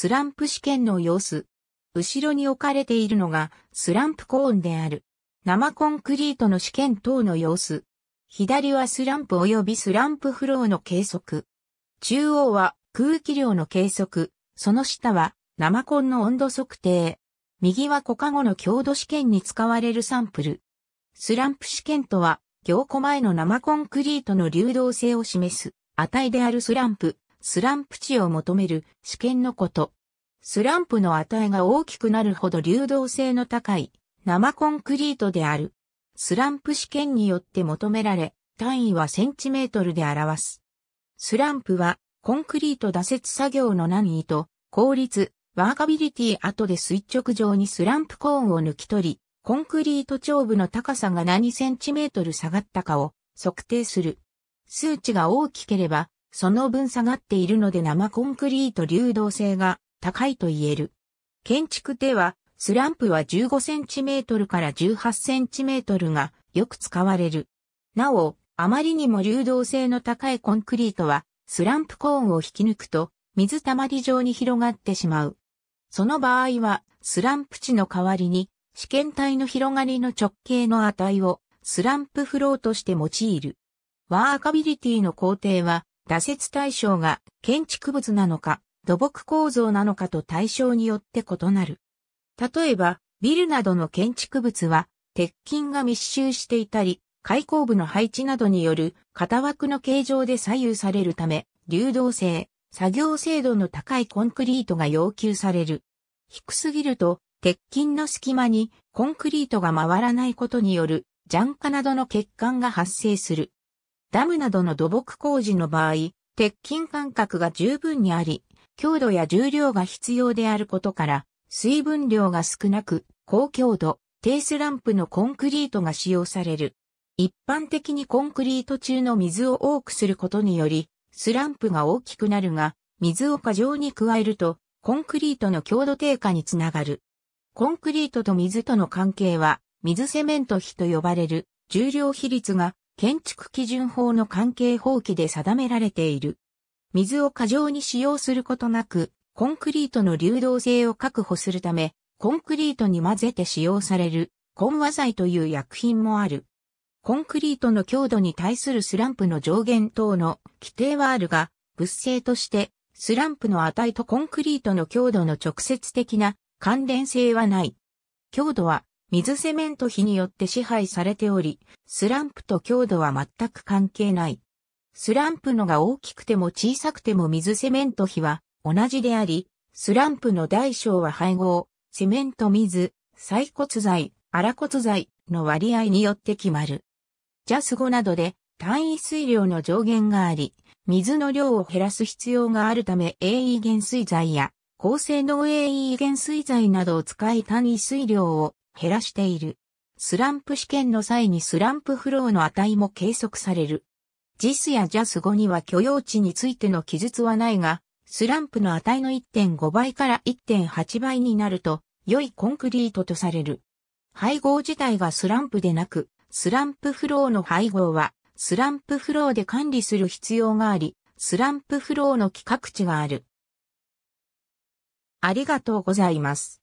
スランプ試験の様子。後ろに置かれているのがスランプコーンである。生コンクリートの試験等の様子。左はスランプ及びスランプフローの計測。中央は空気量の計測。その下は生コンの温度測定。右はコカゴの強度試験に使われるサンプル。スランプ試験とは、凝固前の生コンクリートの流動性を示す値であるスランプ、スランプ値を求める試験のこと。スランプの値が大きくなるほど流動性の高い生コンクリートである。スランプ試験によって求められ、単位はセンチメートルで表す。スランプはコンクリート打設作業の難易と効率、ワーカビリティ後で垂直上にスランプコーンを抜き取り、コンクリート頂部の高さが何センチメートル下がったかを測定する。数値が大きければその分下がっているので生コンクリート流動性が高いと言える。建築では、スランプは 15cm から 18cm がよく使われる。なお、あまりにも流動性の高いコンクリートは、スランプコーンを引き抜くと、水たまり状に広がってしまう。その場合は、スランプ値の代わりに、試験体の広がりの直径の値を、スランプフローとして用いる。ワーカビリティの工程は、打設対象が建築物なのか土木構造なのかと対象によって異なる。例えば、ビルなどの建築物は、鉄筋が密集していたり、開口部の配置などによる型枠の形状で左右されるため、流動性、作業精度の高いコンクリートが要求される。低すぎると、鉄筋の隙間にコンクリートが回らないことによる、ジャンカなどの欠陥が発生する。ダムなどの土木工事の場合、鉄筋間隔が十分にあり、強度や重量が必要であることから、水分量が少なく、高強度、低スランプのコンクリートが使用される。一般的にコンクリート中の水を多くすることにより、スランプが大きくなるが、水を過剰に加えると、コンクリートの強度低下につながる。コンクリートと水との関係は、水セメント比と呼ばれる重量比率が建築基準法の関係法規で定められている。水を過剰に使用することなく、コンクリートの流動性を確保するため、コンクリートに混ぜて使用される、混和剤という薬品もある。コンクリートの強度に対するスランプの上限等の規定はあるが、物性として、スランプの値とコンクリートの強度の直接的な関連性はない。強度は水セメント比によって支配されており、スランプと強度は全く関係ない。スランプのが大きくても小さくても水セメント比は同じであり、スランプの大小は配合、セメント水、細骨材、粗骨材の割合によって決まる。ジャス語などで単位水量の上限があり、水の量を減らす必要があるため AE 減水剤や高性能 AE 減水剤などを使い単位水量を減らしている。スランプ試験の際にスランプフローの値も計測される。JIS や JAS5 には許容値についての記述はないが、スランプの値の1.5倍から1.8倍になると、良いコンクリートとされる。配合自体がスランプでなく、スランプフローの配合は、スランプフローで管理する必要があり、スランプフローの規格値がある。ありがとうございます。